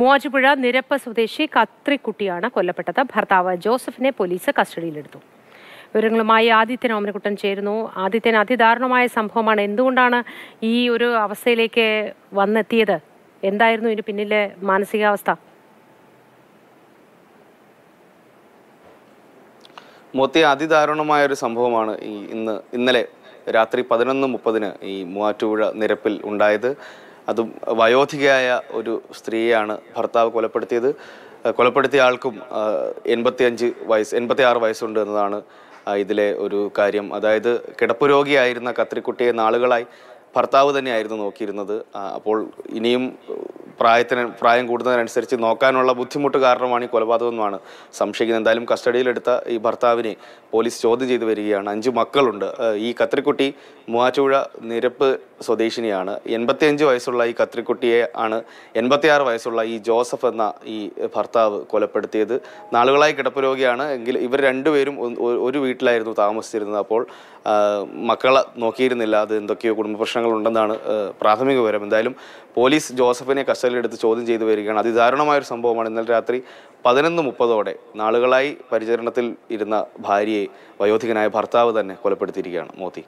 മൂവാറ്റുപുഴ നിരപ്പ സ്വദേശി കത്രിക്കുട്ടിയാണ് കൊല്ലപ്പെട്ടത് ഭർത്താവ് ജോസഫിനെ പോലീസ് കസ്റ്റഡിയിലെടുത്തു വിവരങ്ങളുമായി ആദിത്യൻ ഓമനക്കുട്ടൻ ചേരുന്നു ആദിത്യൻ അതിദാരുണമായ സംഭവമാണ് എന്തുകൊണ്ടാണ് ഈ ഒരു അവസ്ഥയിലേക്ക് വന്നെത്തിയത് എന്തായിരുന്നു ഇതിന് പിന്നിലെ മാനസികാവസ്ഥ മൊത്തി അതിദാരുണമായ ഒരു സംഭവമാണ് ഈ ഇന്ന് ഇന്നലെ രാത്രി പതിനൊന്ന് മുപ്പതിന് ഈ മൂവാറ്റുപുഴ നിരപ്പിൽ ഉണ്ടായത് അതും വയോധികയായ ഒരു സ്ത്രീയാണ് ഭർത്താവ് കൊലപ്പെടുത്തിയത് കൊലപ്പെടുത്തിയ ആൾക്കും എൺപത്തിയഞ്ച് വയസ്സ് എൺപത്തി ആറ് വയസ്സുണ്ട് എന്നതാണ് ഇതിലെ ഒരു കാര്യം അതായത് കിടപ്പ് രോഗിയായിരുന്ന കത്രിക്കുട്ടിയെ നാളുകളായി ഭർത്താവ് തന്നെയായിരുന്നു നോക്കിയിരുന്നത് അപ്പോൾ ഇനിയും പ്രായത്തിന് പ്രായം കൂടുന്നതിനനുസരിച്ച് നോക്കാനുള്ള ബുദ്ധിമുട്ട് കാരണമാണ് ഈ കൊലപാതകമെന്നാണ് സംശയിക്കുന്നത് എന്തായാലും കസ്റ്റഡിയിലെടുത്ത ഈ ഭർത്താവിനെ പോലീസ് ചോദ്യം ചെയ്തു വരികയാണ് അഞ്ച് മക്കളുണ്ട് ഈ കത്രിക്കുട്ടി മൂവാറ്റുപുഴ നിരപ്പ് സ്വദേശിനിയാണ് എൺപത്തിയഞ്ച് വയസ്സുള്ള ഈ കത്രിക്കുട്ടിയെ ആണ് എൺപത്തിയാറ് വയസ്സുള്ള ഈ ജോസഫ് എന്ന ഈ ഭർത്താവ് കൊലപ്പെടുത്തിയത് നാളുകളായി കിടപ്പ് രോഗിയാണ് എങ്കിൽ ഇവർ രണ്ടുപേരും ഒരു വീട്ടിലായിരുന്നു താമസിച്ചിരുന്നത് അപ്പോൾ മക്കളെ നോക്കിയിരുന്നില്ല അത് എന്തൊക്കെയോ കുടുംബ പ്രശ്നങ്ങളുണ്ടെന്നാണ് പ്രാഥമിക വിവരം എന്തായാലും പോലീസ് ജോസഫിനെ കസ്റ്റഡി കസ്റ്റഡിയിലെടുത്ത് ചോദ്യം ചെയ്തു വരികയാണ് അതിദാരുണമായ ഒരു സംഭവമാണ് ഇന്നലെ രാത്രി പതിനൊന്ന് മുപ്പതോടെ നാളുകളായി പരിചരണത്തിൽ ഇരുന്ന ഭാര്യയെ വയോധികനായ ഭർത്താവ് തന്നെ കൊലപ്പെടുത്തിയിരിക്കുകയാണ് മോത്തി